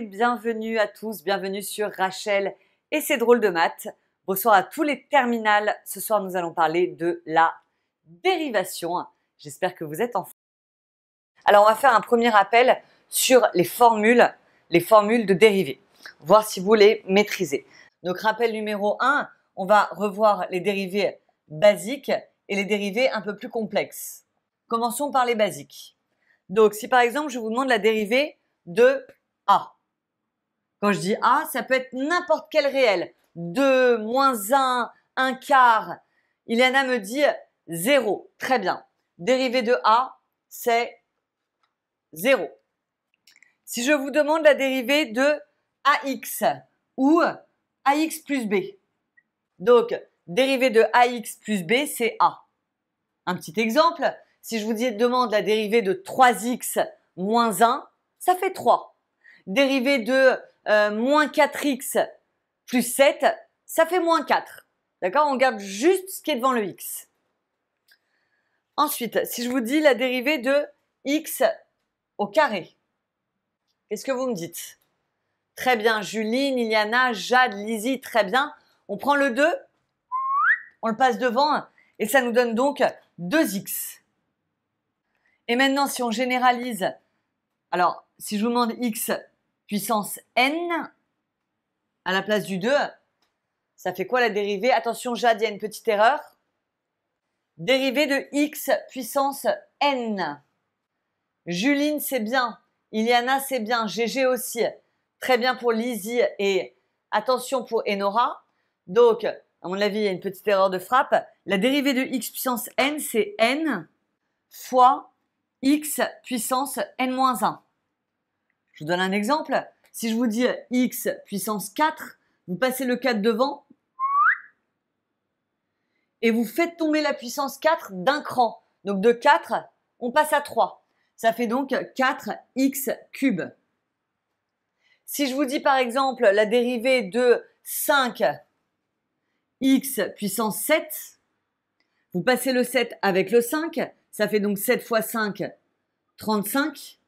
bienvenue à tous, bienvenue sur Rachel et ses drôles de maths. Bonsoir à tous les terminales. Ce soir, nous allons parler de la dérivation. J'espère que vous êtes en Alors, on va faire un premier rappel sur les formules, les formules de dérivés. voir si vous les maîtrisez. Donc, rappel numéro 1, on va revoir les dérivés basiques et les dérivés un peu plus complexes. Commençons par les basiques. Donc, si par exemple, je vous demande la dérivée de A, quand je dis A, ah, ça peut être n'importe quel réel. 2, moins 1, un quart. Il y en a me dit 0. Très bien. Dérivée de A, c'est 0. Si je vous demande la dérivée de AX ou AX plus B. Donc, dérivée de AX plus B, c'est A. Un petit exemple, si je vous demande la dérivée de 3X moins 1, ça fait 3. Dérivée de euh, moins 4x plus 7, ça fait moins 4. D'accord On garde juste ce qui est devant le x. Ensuite, si je vous dis la dérivée de x au carré, qu'est-ce que vous me dites Très bien, Julie, Iliana, Jade, Lizzie, très bien. On prend le 2, on le passe devant et ça nous donne donc 2x. Et maintenant, si on généralise, alors si je vous demande x puissance n à la place du 2. Ça fait quoi la dérivée Attention, Jade, il y a une petite erreur. Dérivée de x puissance n. Juline, c'est bien. Iliana, c'est bien. GG aussi. Très bien pour Lizzie et attention pour Enora. Donc, à mon avis, il y a une petite erreur de frappe. La dérivée de x puissance n, c'est n fois x puissance n-1. Je vous donne un exemple. Si je vous dis x puissance 4, vous passez le 4 devant et vous faites tomber la puissance 4 d'un cran. Donc de 4, on passe à 3. Ça fait donc 4x cube. Si je vous dis par exemple la dérivée de 5x puissance 7, vous passez le 7 avec le 5, ça fait donc 7 fois 5, 35,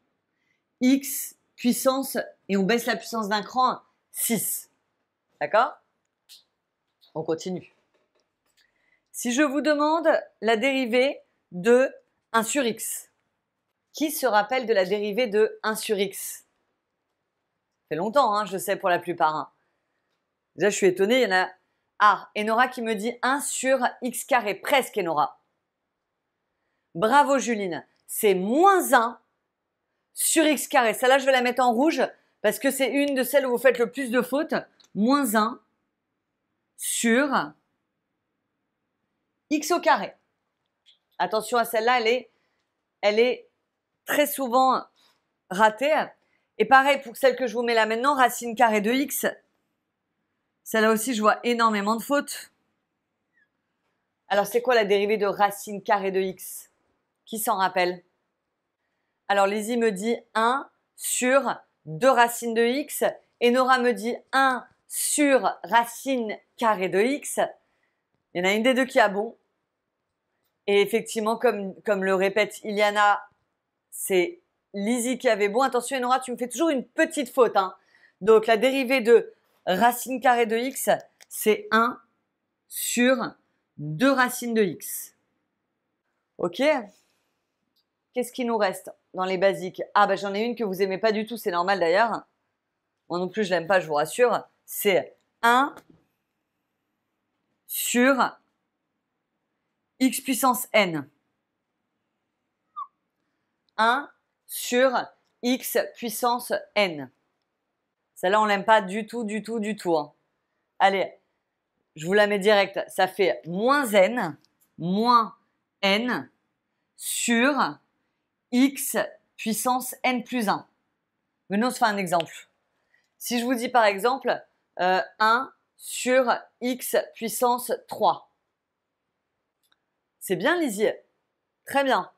x puissance et on baisse la puissance d'un cran, 6. D'accord On continue. Si je vous demande la dérivée de 1 sur x, qui se rappelle de la dérivée de 1 sur x Ça fait longtemps, hein, je sais, pour la plupart. Hein. Déjà, je suis étonnée, il y en a... Ah, Enora qui me dit 1 sur x carré, presque Enora. Bravo Juline, c'est moins 1 sur x carré. Celle-là, je vais la mettre en rouge parce que c'est une de celles où vous faites le plus de fautes. Moins 1 sur x au carré. Attention à celle-là, elle est, elle est très souvent ratée. Et pareil pour celle que je vous mets là maintenant, racine carrée de x. Celle-là aussi, je vois énormément de fautes. Alors, c'est quoi la dérivée de racine carrée de x Qui s'en rappelle alors Lizzie me dit 1 sur 2 racines de x. Et Nora me dit 1 sur racine carrée de x. Il y en a une des deux qui a bon. Et effectivement, comme, comme le répète Iliana, c'est Lizzie qui avait bon. Attention, Nora, tu me fais toujours une petite faute. Hein. Donc, la dérivée de racine carrée de x, c'est 1 sur 2 racines de x. OK Qu'est-ce qui nous reste dans les basiques. Ah bah j'en ai une que vous aimez pas du tout, c'est normal d'ailleurs. Moi non plus je l'aime pas, je vous rassure. C'est 1 sur x puissance n. 1 sur x puissance n. Celle-là, on l'aime pas du tout, du tout, du tout. Hein. Allez, je vous la mets direct. Ça fait moins n, moins n sur x puissance n plus 1. Venons se faire un exemple. Si je vous dis par exemple 1 euh, sur x puissance 3. C'est bien Lizzie Très bien.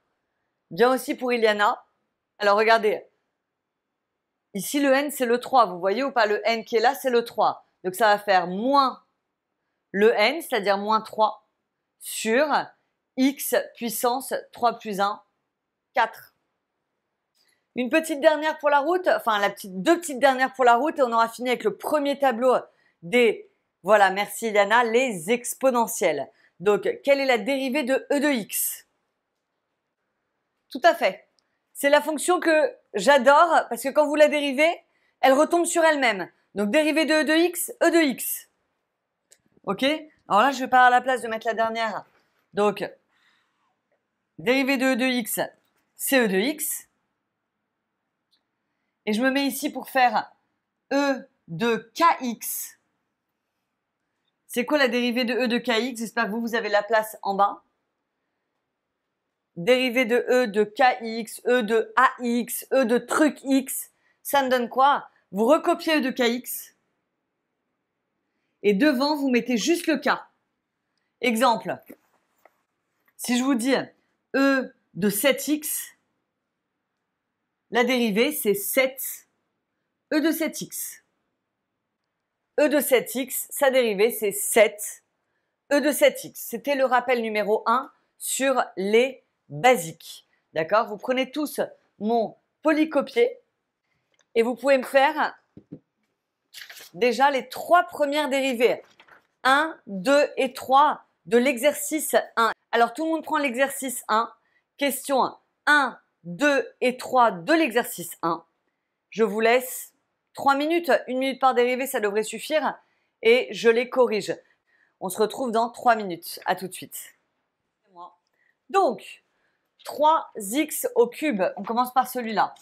Bien aussi pour Iliana. Alors regardez, ici le n c'est le 3, vous voyez ou pas Le n qui est là c'est le 3. Donc ça va faire moins le n, c'est-à-dire moins 3, sur x puissance 3 plus 1 4. Une petite dernière pour la route, enfin la petite, deux petites dernières pour la route et on aura fini avec le premier tableau des, voilà, merci Diana. les exponentielles. Donc, quelle est la dérivée de E de x Tout à fait. C'est la fonction que j'adore parce que quand vous la dérivez, elle retombe sur elle-même. Donc, dérivée de E de x, E de x. OK Alors là, je vais pas à la place de mettre la dernière. Donc, dérivée de E de x, CE de X. Et je me mets ici pour faire E de KX. C'est quoi la dérivée de E de KX J'espère que vous, vous avez la place en bas. Dérivée de E de KX, E de AX, E de truc X. Ça me donne quoi Vous recopiez E de KX. Et devant, vous mettez juste le K. Exemple. Si je vous dis E de 7x, la dérivée, c'est 7 e de 7x. e de 7x, sa dérivée, c'est 7 e de 7x. C'était le rappel numéro 1 sur les basiques. D'accord Vous prenez tous mon polycopier et vous pouvez me faire déjà les trois premières dérivées. 1, 2 et 3 de l'exercice 1. Alors tout le monde prend l'exercice 1. Question 1, 2 et 3 de l'exercice 1. Je vous laisse 3 minutes, 1 minute par dérivée, ça devrait suffire, et je les corrige. On se retrouve dans 3 minutes. À tout de suite. Donc, 3x au cube, on commence par celui-là.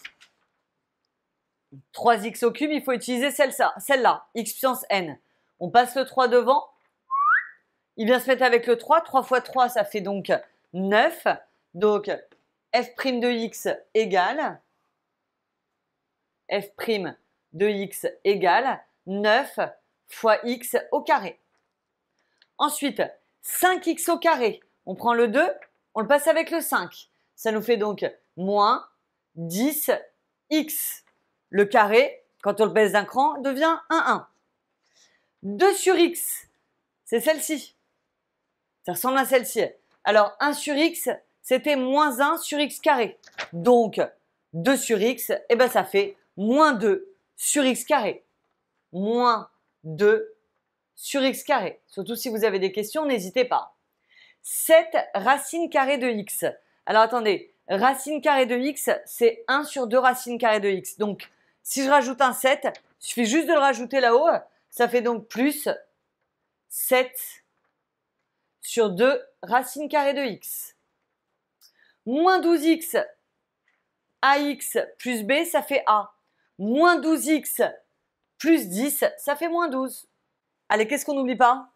3x au cube, il faut utiliser celle-là, celle x puissance n. On passe le 3 devant, il vient se mettre avec le 3. 3 fois 3, ça fait donc 9. Donc, f' de x égale, f' de x 9 fois x au carré. Ensuite, 5x au carré. On prend le 2, on le passe avec le 5. Ça nous fait donc moins 10x. Le carré, quand on le baisse d'un cran, devient 1,1. 1. 2 sur x, c'est celle-ci. Ça ressemble à celle-ci. Alors 1 sur x, c'était moins 1 sur x carré. Donc, 2 sur x, eh ben, ça fait moins 2 sur x carré. Moins 2 sur x carré. Surtout si vous avez des questions, n'hésitez pas. 7 racine carrée de x. Alors attendez, racine carrée de x, c'est 1 sur 2 racine carrée de x. Donc, si je rajoute un 7, il suffit juste de le rajouter là-haut. Ça fait donc plus 7 sur 2 racine carrées de x. Moins 12x, AX plus B, ça fait A. Moins 12x plus 10, ça fait moins 12. Allez, qu'est-ce qu'on n'oublie pas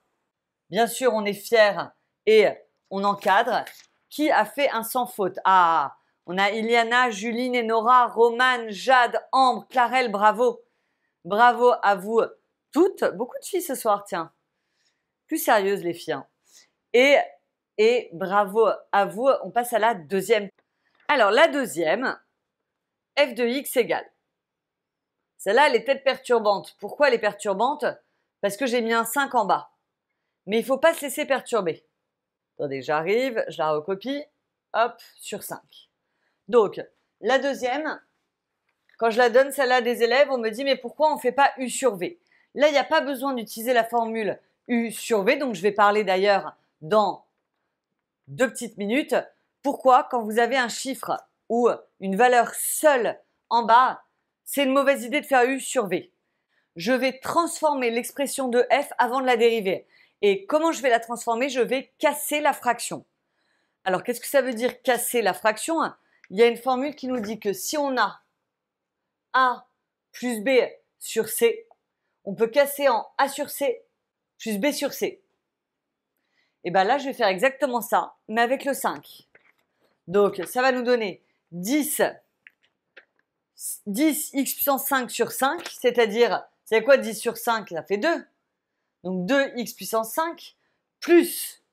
Bien sûr, on est fier et on encadre. Qui a fait un sans faute Ah, on a Iliana, Juline, Nora, Romane, Jade, Ambre, Clarelle, bravo. Bravo à vous toutes. Beaucoup de filles ce soir, tiens. Plus sérieuses, les filles. Hein. Et et bravo à vous. On passe à la deuxième. Alors la deuxième, f de x égale. Celle-là, elle est peut-être perturbante. Pourquoi elle est perturbante Parce que j'ai mis un 5 en bas. Mais il ne faut pas se laisser perturber. Attendez, j'arrive, je la recopie. Hop, sur 5. Donc, la deuxième, quand je la donne celle-là des élèves, on me dit mais pourquoi on ne fait pas U sur V Là, il n'y a pas besoin d'utiliser la formule U sur V, donc je vais parler d'ailleurs dans deux petites minutes. Pourquoi quand vous avez un chiffre ou une valeur seule en bas, c'est une mauvaise idée de faire U sur V Je vais transformer l'expression de F avant de la dériver. Et comment je vais la transformer Je vais casser la fraction. Alors qu'est-ce que ça veut dire casser la fraction Il y a une formule qui nous dit que si on a A plus B sur C, on peut casser en A sur C plus B sur C. Et eh bien là, je vais faire exactement ça, mais avec le 5. Donc, ça va nous donner 10, 10x puissance 5 sur 5, c'est-à-dire, c'est quoi 10 sur 5 Ça fait 2. Donc 2x puissance 5 plus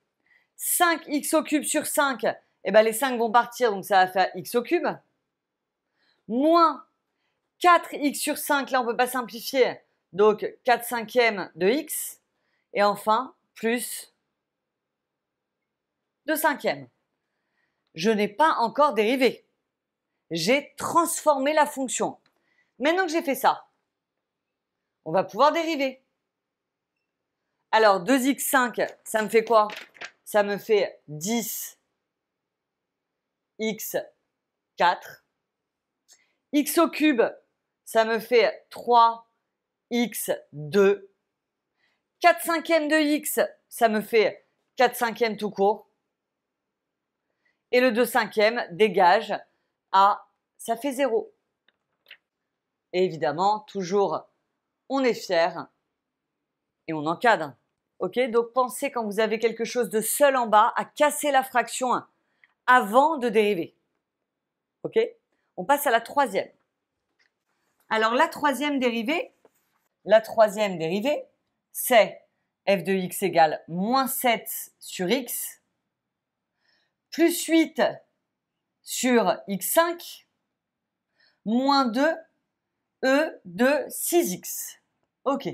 5x au cube sur 5, et eh bien, les 5 vont partir, donc ça va faire x au cube. Moins 4x sur 5, là on ne peut pas simplifier, donc 4 cinquièmes de x. Et enfin, plus 5 cinquième. Je n'ai pas encore dérivé. J'ai transformé la fonction. Maintenant que j'ai fait ça, on va pouvoir dériver. Alors 2x5, ça me fait quoi Ça me fait 10 x 4. x au cube, ça me fait 3x 2. 4 cinquièmes de x, ça me fait 4 cinquièmes tout court. Et le 2 cinquième dégage à, ça fait 0. Et évidemment, toujours, on est fier et on encadre. Ok, donc pensez quand vous avez quelque chose de seul en bas à casser la fraction avant de dériver. Ok On passe à la troisième. Alors la troisième dérivée, la troisième dérivée, c'est f de x égale moins 7 sur x plus 8 sur x5 moins 2 e de 6x. OK.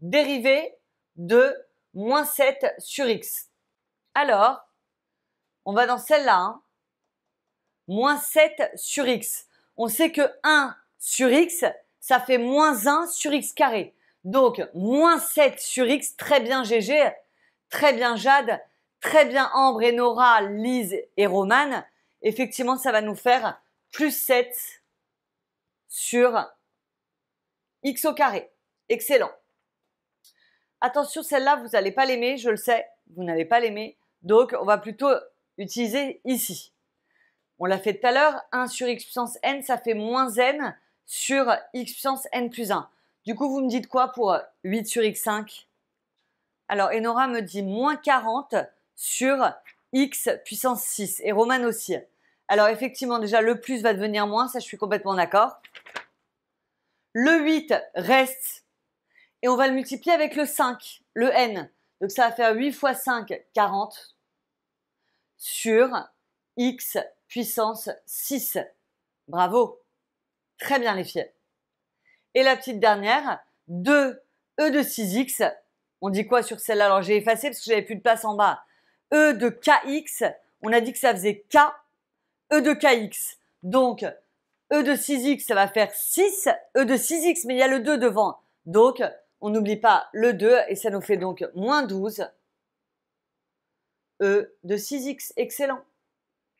Dérivée de moins 7 sur x. Alors, on va dans celle-là. Hein. Moins 7 sur x. On sait que 1 sur x, ça fait moins 1 sur x carré. Donc, moins 7 sur x, très bien GG, très bien Jade, très bien Ambre Enora, Nora, Lise et Romane, effectivement, ça va nous faire plus 7 sur x au carré. Excellent. Attention, celle-là, vous n'allez pas l'aimer, je le sais, vous n'allez pas l'aimer. Donc, on va plutôt utiliser ici. On l'a fait tout à l'heure, 1 sur x puissance n, ça fait moins n sur x puissance n plus 1. Du coup, vous me dites quoi pour 8 sur x5 Alors, Enora me dit moins 40 sur x puissance 6. Et Roman aussi. Alors effectivement, déjà, le plus va devenir moins, ça je suis complètement d'accord. Le 8 reste, et on va le multiplier avec le 5, le n. Donc ça va faire 8 fois 5, 40, sur x puissance 6. Bravo. Très bien les filles. Et la petite dernière, 2 e de 6x. On dit quoi sur celle-là Alors j'ai effacé parce que j'avais plus de place en bas. E de KX. On a dit que ça faisait K, E de KX. Donc, E de 6X, ça va faire 6. E de 6X, mais il y a le 2 devant. Donc, on n'oublie pas le 2 et ça nous fait donc moins 12. E de 6X, excellent.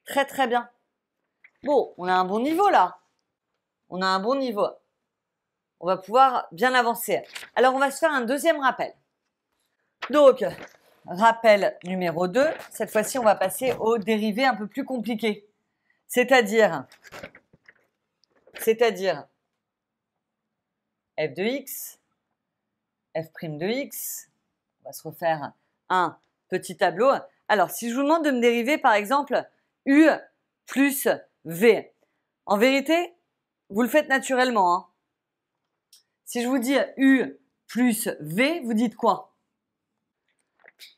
Très très bien. Bon, on a un bon niveau là. On a un bon niveau. On va pouvoir bien avancer. Alors, on va se faire un deuxième rappel. Donc, Rappel numéro 2, cette fois-ci on va passer aux dérivés un peu plus compliqués. C'est-à-dire, c'est-à-dire f de x, f' prime de x, on va se refaire un petit tableau. Alors, si je vous demande de me dériver, par exemple, u plus v, en vérité, vous le faites naturellement. Hein. Si je vous dis u plus v, vous dites quoi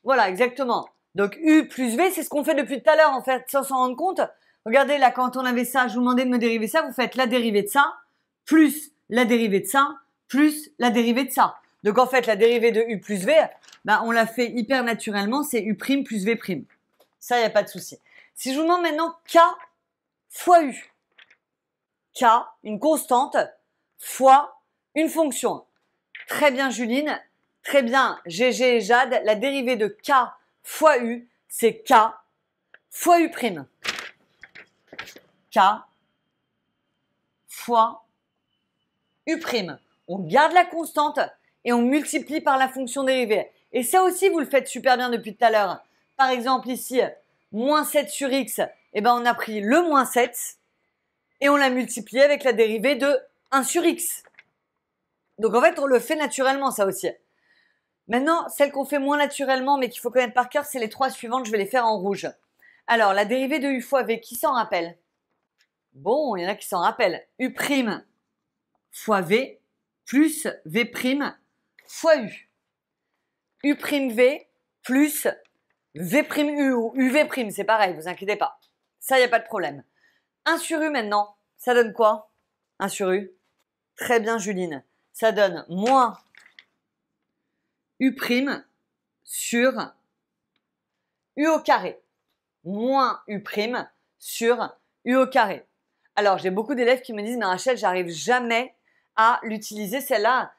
voilà, exactement. Donc U plus V, c'est ce qu'on fait depuis tout à l'heure en fait, sans s'en rendre compte. Regardez là, quand on avait ça, je vous demandais de me dériver ça, vous faites la dérivée de ça, plus la dérivée de ça, plus la dérivée de ça. Donc en fait, la dérivée de U plus V, ben on l'a fait hyper naturellement, c'est U' plus V'. prime. Ça, il n'y a pas de souci. Si je vous demande maintenant K fois U, K, une constante, fois une fonction. Très bien, Juline. Très bien, GG et Jade, la dérivée de K fois U, c'est K fois U prime. K fois U On garde la constante et on multiplie par la fonction dérivée. Et ça aussi, vous le faites super bien depuis tout à l'heure. Par exemple, ici, moins 7 sur x, eh ben, on a pris le moins 7 et on l'a multiplié avec la dérivée de 1 sur x. Donc en fait, on le fait naturellement, ça aussi. Maintenant, celle qu'on fait moins naturellement, mais qu'il faut connaître par cœur, c'est les trois suivantes. Je vais les faire en rouge. Alors, la dérivée de U fois V, qui s'en rappelle Bon, il y en a qui s'en rappellent. U' fois V plus V' fois U. U'V plus V'U ou UV', c'est pareil, vous inquiétez pas. Ça, il n'y a pas de problème. 1 sur U maintenant, ça donne quoi 1 sur U Très bien, Juline. Ça donne moins U' sur U au carré moins U' sur U au carré. Alors, j'ai beaucoup d'élèves qui me disent, mais Rachel, j'arrive jamais à l'utiliser celle-là.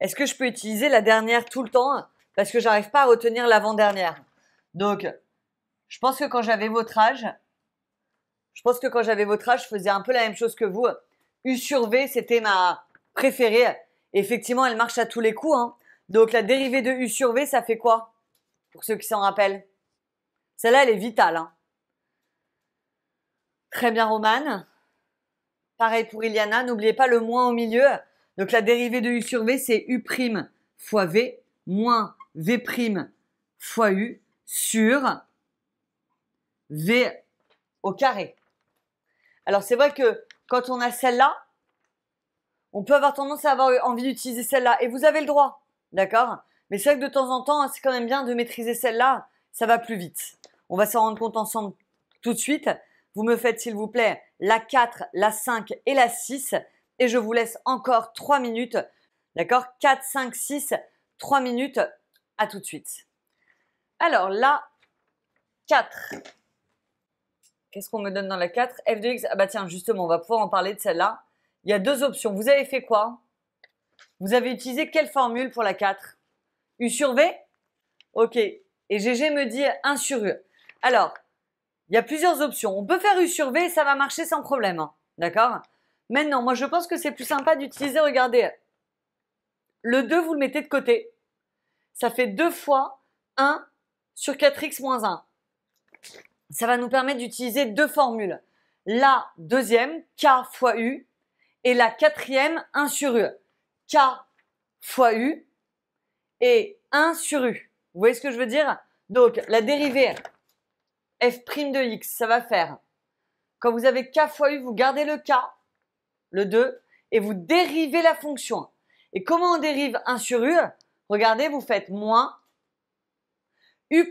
Est-ce que je peux utiliser la dernière tout le temps parce que j'arrive pas à retenir l'avant-dernière Donc, je pense que quand j'avais votre âge, je pense que quand j'avais votre âge, je faisais un peu la même chose que vous. U sur V, c'était ma préférée. Effectivement, elle marche à tous les coups. Hein. Donc la dérivée de U sur V, ça fait quoi Pour ceux qui s'en rappellent. Celle-là, elle est vitale. Hein. Très bien, Romane. Pareil pour Iliana, n'oubliez pas le moins au milieu. Donc la dérivée de U sur V, c'est U' fois V moins V' fois U sur V au carré. Alors c'est vrai que quand on a celle-là, on peut avoir tendance à avoir envie d'utiliser celle-là. Et vous avez le droit. D'accord Mais c'est vrai que de temps en temps, hein, c'est quand même bien de maîtriser celle-là. Ça va plus vite. On va s'en rendre compte ensemble tout de suite. Vous me faites, s'il vous plaît, la 4, la 5 et la 6. Et je vous laisse encore 3 minutes. D'accord 4, 5, 6, 3 minutes. À tout de suite. Alors, la 4. Qu'est-ce qu'on me donne dans la 4 F de X. Ah bah tiens, justement, on va pouvoir en parler de celle-là. Il y a deux options. Vous avez fait quoi vous avez utilisé quelle formule pour la 4 U sur V Ok. Et GG me dit 1 sur U. Alors, il y a plusieurs options. On peut faire U sur V, ça va marcher sans problème. Hein. D'accord Maintenant, moi je pense que c'est plus sympa d'utiliser, regardez, le 2, vous le mettez de côté. Ça fait 2 fois 1 sur 4x moins 1. Ça va nous permettre d'utiliser deux formules. La deuxième, k fois u, et la quatrième, 1 sur u. K fois U et 1 sur U. Vous voyez ce que je veux dire Donc, la dérivée f' de x, ça va faire, quand vous avez k fois u, vous gardez le k, le 2, et vous dérivez la fonction. Et comment on dérive 1 sur u Regardez, vous faites moins u',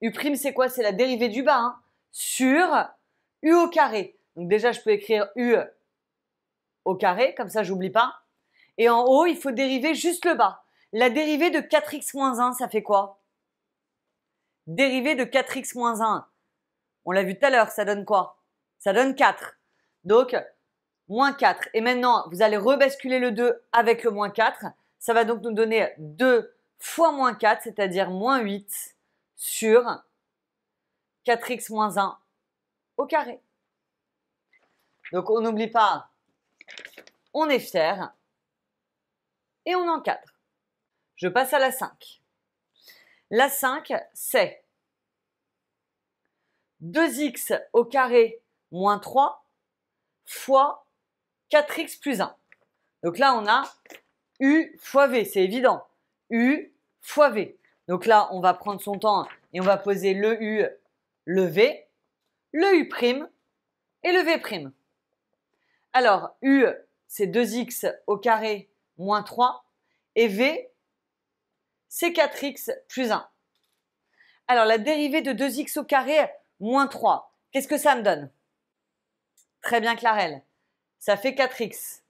u' c'est quoi C'est la dérivée du bas, hein, sur u au carré. Donc déjà, je peux écrire u au carré, comme ça, j'oublie pas. Et en haut, il faut dériver juste le bas. La dérivée de 4x-1, ça fait quoi Dérivée de 4x-1. On l'a vu tout à l'heure, ça donne quoi Ça donne 4. Donc, moins 4. Et maintenant, vous allez rebasculer le 2 avec le moins 4. Ça va donc nous donner 2 fois moins 4, c'est-à-dire moins 8 sur 4x moins 1 au carré. Donc on n'oublie pas, on est fier et on encadre. Je passe à la 5. La 5, c'est 2x au carré moins 3 fois 4x plus 1. Donc là, on a U fois V, c'est évident. U fois V. Donc là, on va prendre son temps et on va poser le U, le V, le U' et le V'. Alors, U, c'est 2x au carré moins 3, et V, c'est 4x plus 1. Alors, la dérivée de 2x au carré, moins 3, qu'est-ce que ça me donne Très bien, Clarel, ça fait 4x.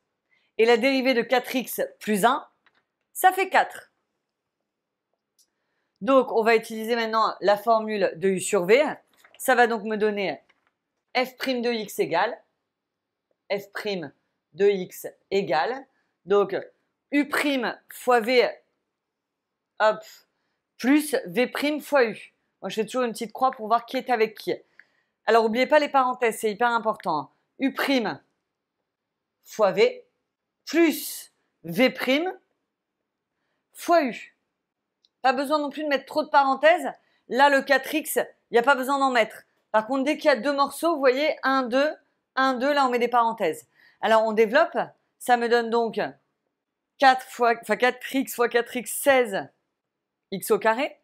Et la dérivée de 4x plus 1, ça fait 4. Donc, on va utiliser maintenant la formule de U sur V. Ça va donc me donner f' de x égale f' de x égale. Donc, U' fois V, hop, plus V' fois U. Moi, je fais toujours une petite croix pour voir qui est avec qui. Alors, n'oubliez pas les parenthèses, c'est hyper important. Hein. U' fois V, plus V' fois U. Pas besoin non plus de mettre trop de parenthèses. Là, le 4x, il n'y a pas besoin d'en mettre. Par contre, dès qu'il y a deux morceaux, vous voyez, 1, 2, 1, 2, là, on met des parenthèses. Alors, on développe. Ça me donne donc 4 4x fois 4x, 16, x au carré,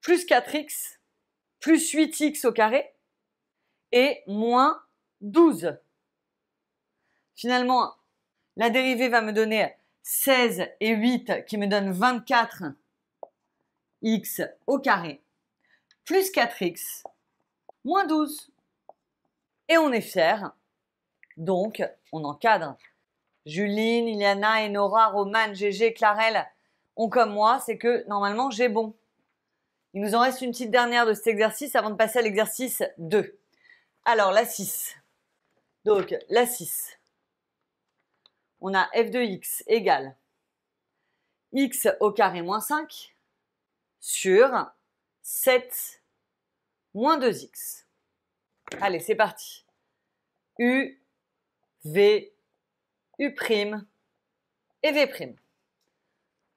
plus 4x, plus 8x au carré, et moins 12. Finalement, la dérivée va me donner 16 et 8 qui me donnent 24x au carré, plus 4x, moins 12. Et on est fier, donc on encadre Juline, Iliana, Enora, Romane, Gégé, Clarelle ont comme moi, c'est que normalement j'ai bon. Il nous en reste une petite dernière de cet exercice avant de passer à l'exercice 2. Alors la 6. Donc la 6. On a f de x égale x au carré moins 5 sur 7 moins 2x. Allez, c'est parti. U, V, U' et V'.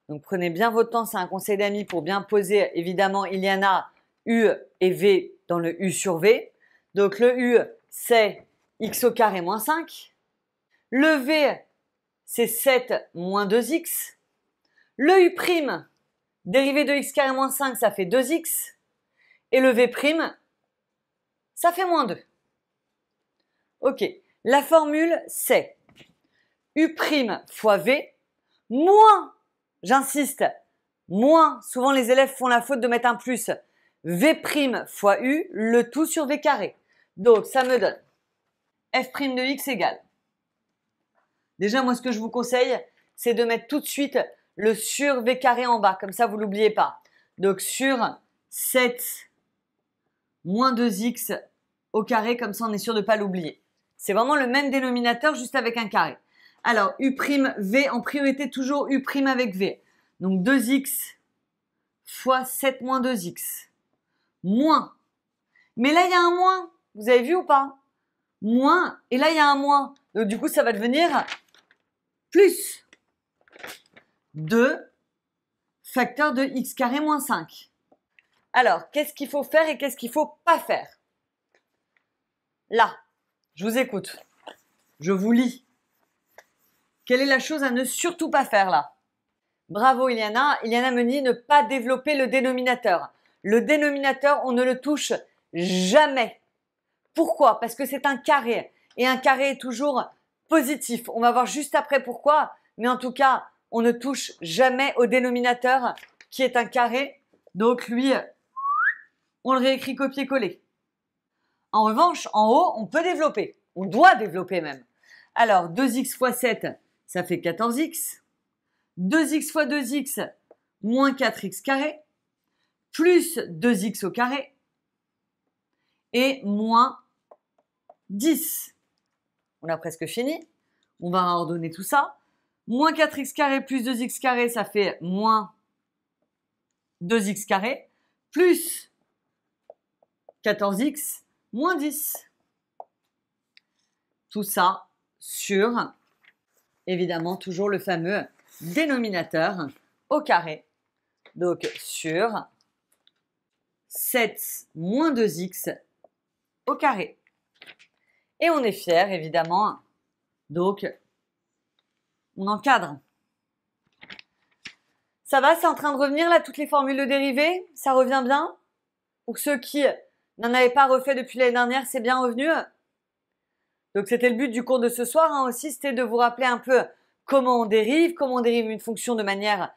Donc prenez bien votre temps, c'est un conseil d'amis pour bien poser. Évidemment, il y en a U et V dans le U sur V. Donc le U, c'est x au carré moins 5. Le V, c'est 7 moins 2x. Le U', dérivé de x carré moins 5, ça fait 2x. Et le V', ça fait moins 2. Ok, la formule, c'est U' fois V, moins, j'insiste, moins, souvent les élèves font la faute de mettre un plus, V' fois U, le tout sur V carré. Donc ça me donne F' de X égale. Déjà, moi, ce que je vous conseille, c'est de mettre tout de suite le sur V carré en bas, comme ça, vous l'oubliez pas. Donc sur 7 moins 2x au carré, comme ça on est sûr de ne pas l'oublier. C'est vraiment le même dénominateur, juste avec un carré. Alors, v, en priorité, toujours U' avec V. Donc 2x fois 7 moins 2x. Moins. Mais là, il y a un moins. Vous avez vu ou pas Moins. Et là, il y a un moins. Donc, du coup, ça va devenir plus 2 facteur de x carré moins 5. Alors, qu'est-ce qu'il faut faire et qu'est-ce qu'il ne faut pas faire Là, je vous écoute. Je vous lis. Quelle est la chose à ne surtout pas faire là Bravo Iliana. Iliana me dit ne pas développer le dénominateur. Le dénominateur, on ne le touche jamais. Pourquoi Parce que c'est un carré. Et un carré est toujours positif. On va voir juste après pourquoi. Mais en tout cas, on ne touche jamais au dénominateur qui est un carré. Donc lui, on le réécrit copier-coller. En revanche, en haut, on peut développer. On doit développer même. Alors, 2x fois 7, ça fait 14x. 2x fois 2x, moins 4x carré, plus 2x au carré, et moins 10. On a presque fini. On va ordonner tout ça. Moins 4x carré plus 2x carré, ça fait moins 2x carré, plus 14x, moins 10. Tout ça sur évidemment toujours le fameux dénominateur au carré. Donc sur 7 moins 2x au carré. Et on est fier, évidemment. Donc, on encadre. Ça va, c'est en train de revenir là, toutes les formules de dérivés Ça revient bien Pour ceux qui n'en avaient pas refait depuis l'année dernière, c'est bien revenu donc c'était le but du cours de ce soir hein, aussi, c'était de vous rappeler un peu comment on dérive, comment on dérive une fonction de manière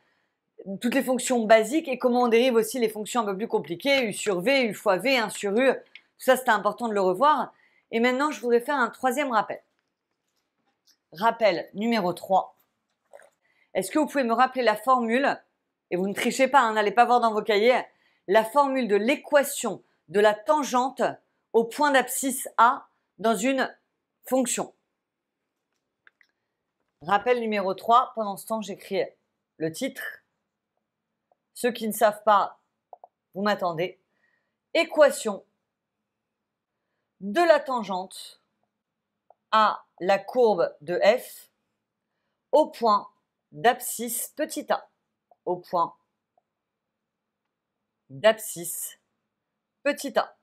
toutes les fonctions basiques et comment on dérive aussi les fonctions un peu plus compliquées, u sur v, u fois v, 1 sur u. Tout ça, c'était important de le revoir. Et maintenant, je voudrais faire un troisième rappel. Rappel numéro 3. Est-ce que vous pouvez me rappeler la formule Et vous ne trichez pas, hein, n'allez pas voir dans vos cahiers. La formule de l'équation de la tangente au point d'abscisse A dans une fonction. Rappel numéro 3, pendant ce temps, j'écris le titre. Ceux qui ne savent pas, vous m'attendez. Équation de la tangente à la courbe de f au point d'abscisse petit a. Au point d'abscisse petit a.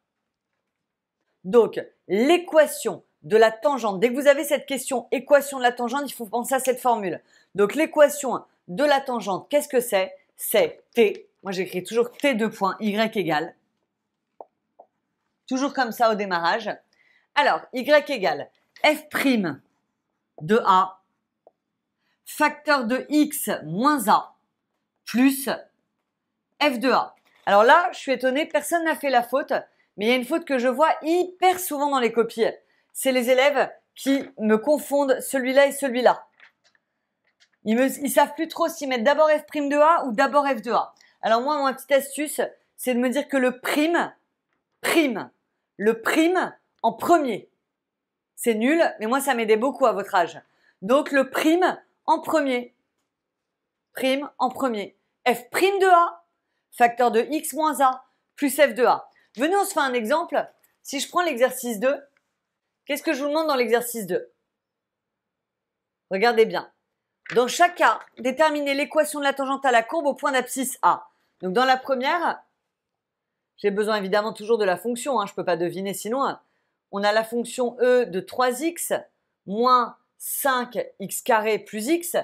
Donc, l'équation de la tangente. Dès que vous avez cette question équation de la tangente, il faut penser à cette formule. Donc l'équation de la tangente, qu'est-ce que c'est C'est t. Moi j'écris toujours t de points y égale. Toujours comme ça au démarrage. Alors y égale f prime de a facteur de x moins a plus f de a. Alors là, je suis étonnée, personne n'a fait la faute, mais il y a une faute que je vois hyper souvent dans les copies c'est les élèves qui me confondent celui-là et celui-là. Ils ne savent plus trop s'ils mettent d'abord F' de A ou d'abord F de A. Alors moi, ma petite astuce, c'est de me dire que le prime, prime, le prime en premier. C'est nul, mais moi, ça m'aidait beaucoup à votre âge. Donc le prime en premier. Prime en premier. F' de A, facteur de X moins A, plus F de A. venons on se fait un exemple. Si je prends l'exercice 2, Qu'est-ce que je vous demande dans l'exercice 2 Regardez bien. Dans chaque cas, déterminez l'équation de la tangente à la courbe au point d'abscisse A. Donc dans la première, j'ai besoin évidemment toujours de la fonction, hein, je ne peux pas deviner sinon. On a la fonction E de 3x moins 5x carré plus x,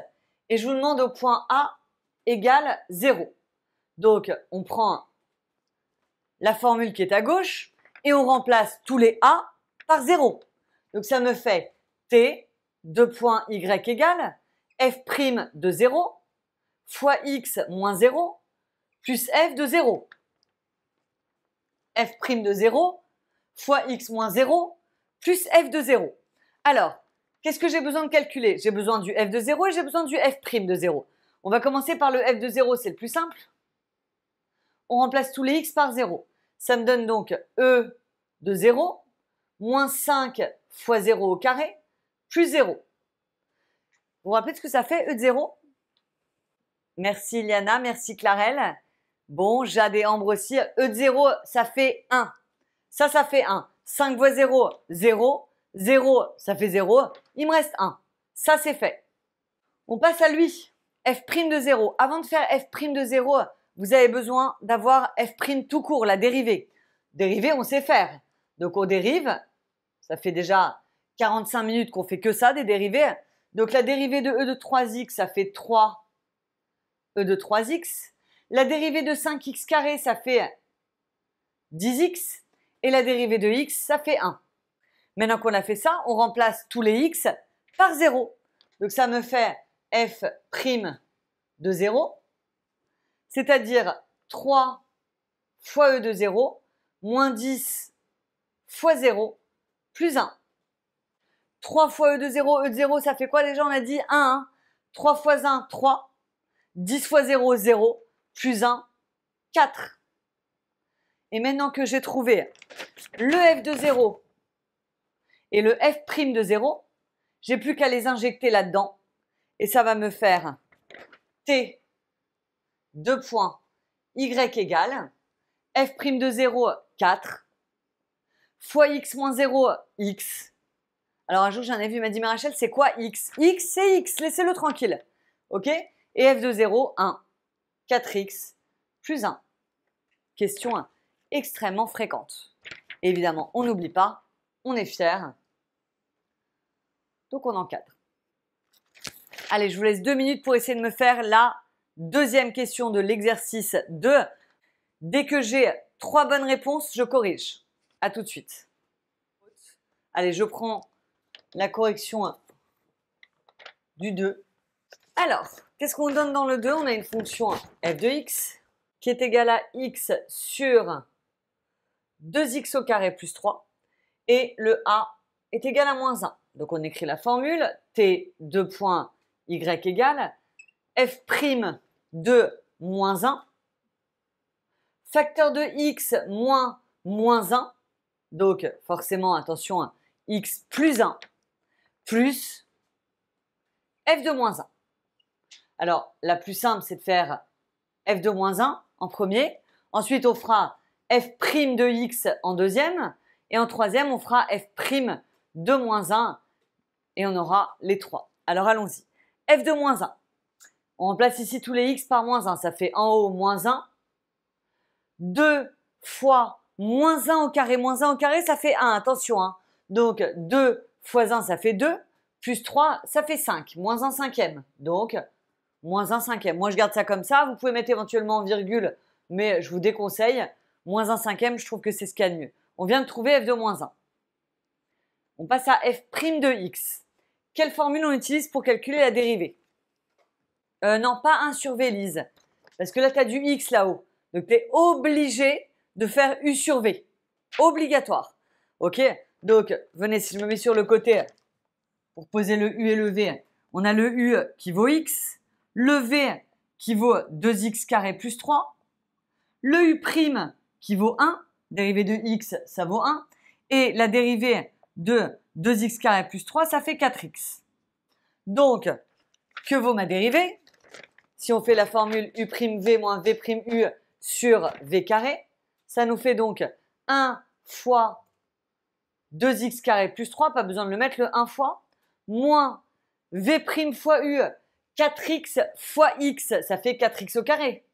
et je vous demande au point A égale 0. Donc on prend la formule qui est à gauche, et on remplace tous les A par 0. Donc ça me fait t, 2 points y égale f prime de 0 fois x moins 0 plus f de 0. f prime de 0 fois x moins 0 plus f de 0. Alors, qu'est-ce que j'ai besoin de calculer J'ai besoin du f de 0 et j'ai besoin du f prime de 0. On va commencer par le f de 0, c'est le plus simple. On remplace tous les x par 0. Ça me donne donc e de 0 moins 5 fois 0 au carré, plus 0. Vous vous rappelez de ce que ça fait, E de 0 Merci Liana. merci Clarelle. Bon, Jade et Ambre aussi. E de 0, ça fait 1. Ça, ça fait 1. 5 fois 0, 0. 0, ça fait 0. Il me reste 1. Ça, c'est fait. On passe à lui. F' de 0. Avant de faire F' de 0, vous avez besoin d'avoir F' tout court, la dérivée. Dérivée, on sait faire. Donc on dérive, ça fait déjà 45 minutes qu'on fait que ça, des dérivés. Donc la dérivée de E de 3x, ça fait 3 E de 3x. La dérivée de 5x carré, ça fait 10x. Et la dérivée de x, ça fait 1. Maintenant qu'on a fait ça, on remplace tous les x par 0. Donc ça me fait f' de 0, c'est-à-dire 3 fois e de 0 moins 10 fois 0 plus 1. 3 fois E de 0, E de 0, ça fait quoi déjà On a dit 1, 1. 3 fois 1, 3. 10 fois 0, 0. Plus 1, 4. Et maintenant que j'ai trouvé le F de 0 et le F' prime de 0, j'ai plus qu'à les injecter là-dedans. Et ça va me faire T, 2 points, Y égale, F' de 0, 4, fois x-0, moins x. Alors un jour, j'en ai vu, m'a dit, mais Rachel, c'est quoi x x, c'est x, laissez-le tranquille. OK Et f de 0, 1. 4x plus 1. Question Extrêmement fréquente. évidemment, on n'oublie pas, on est fier. Donc on encadre. Allez, je vous laisse deux minutes pour essayer de me faire la deuxième question de l'exercice 2. Dès que j'ai trois bonnes réponses, je corrige. À tout de suite. Allez, je prends la correction du 2. Alors, qu'est-ce qu'on donne dans le 2 On a une fonction f de x qui est égale à x sur 2x au carré plus 3 et le a est égal à moins 1. Donc on écrit la formule t 2 points y égale f prime de moins 1 facteur de x moins moins 1 donc, forcément, attention, hein, x plus 1 plus f de moins 1. Alors, la plus simple, c'est de faire f de moins 1 en premier. Ensuite, on fera f' prime de x en deuxième. Et en troisième, on fera f' prime de moins 1. Et on aura les trois. Alors, allons-y. f de moins 1. On remplace ici tous les x par moins 1. Ça fait en haut moins 1. 2 fois Moins 1 au carré, moins 1 au carré, ça fait 1, attention. Hein. Donc 2 fois 1, ça fait 2, plus 3, ça fait 5, moins 1 cinquième. Donc, moins 1 cinquième. Moi, je garde ça comme ça. Vous pouvez mettre éventuellement en virgule, mais je vous déconseille. Moins 1 cinquième, je trouve que c'est ce qu'il y a de mieux. On vient de trouver f de moins 1. On passe à f' prime de x. Quelle formule on utilise pour calculer la dérivée euh, Non, pas 1 sur v, Parce que là, tu as du x là-haut. Donc, tu es obligé de faire U sur V. Obligatoire. OK Donc, venez, si je me mets sur le côté pour poser le U et le V, on a le U qui vaut X, le V qui vaut 2X carré plus 3, le U' qui vaut 1, dérivée de X, ça vaut 1, et la dérivée de 2X carré plus 3, ça fait 4X. Donc, que vaut ma dérivée Si on fait la formule U'V moins V'U sur V carré, ça nous fait donc 1 fois 2x carré plus 3, pas besoin de le mettre le 1 fois, moins v' fois u, 4x fois x, ça fait 4x au carré.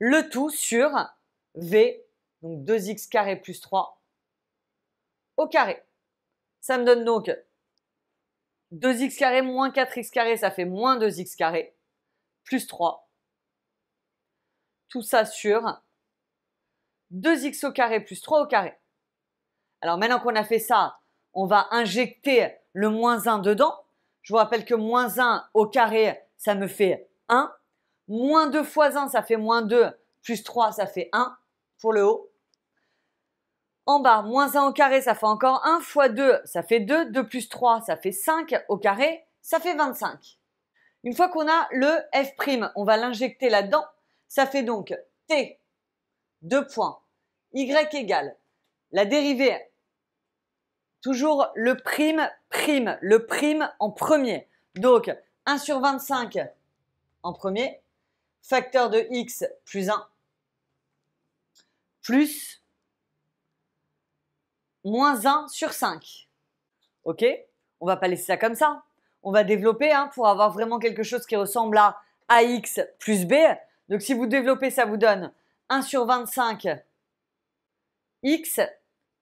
Le tout sur v, donc 2x carré plus 3 au carré. Ça me donne donc 2x carré moins 4x carré, ça fait moins 2x carré plus 3. Tout ça sur 2x au carré plus 3 au carré. Alors maintenant qu'on a fait ça, on va injecter le moins 1 dedans. Je vous rappelle que moins 1 au carré, ça me fait 1. Moins 2 fois 1, ça fait moins 2, plus 3, ça fait 1 pour le haut. En bas, moins 1 au carré, ça fait encore 1, fois 2, ça fait 2, 2 plus 3, ça fait 5 au carré, ça fait 25. Une fois qu'on a le f', on va l'injecter là-dedans. Ça fait donc t deux points. Y égale la dérivée, toujours le prime, prime, le prime en premier. Donc 1 sur 25 en premier, facteur de x plus 1, plus moins 1 sur 5. Ok On va pas laisser ça comme ça. On va développer hein, pour avoir vraiment quelque chose qui ressemble à ax plus b. Donc si vous développez, ça vous donne 1 sur 25 x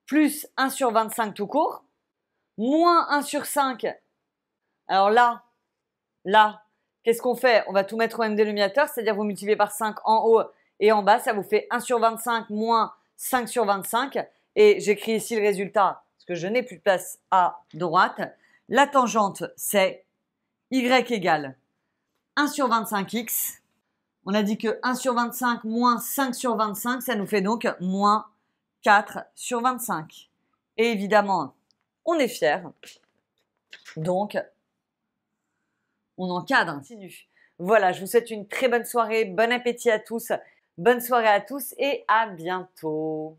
plus 1 sur 25 tout court, moins 1 sur 5. Alors là, là, qu'est-ce qu'on fait On va tout mettre au même dénominateur, c'est-à-dire vous multipliez par 5 en haut et en bas, ça vous fait 1 sur 25 moins 5 sur 25. Et j'écris ici le résultat, parce que je n'ai plus de place à droite. La tangente, c'est y égale 1 sur 25x on a dit que 1 sur 25 moins 5 sur 25, ça nous fait donc moins 4 sur 25. Et évidemment, on est fiers. Donc, on encadre. Voilà, je vous souhaite une très bonne soirée, bon appétit à tous, bonne soirée à tous et à bientôt.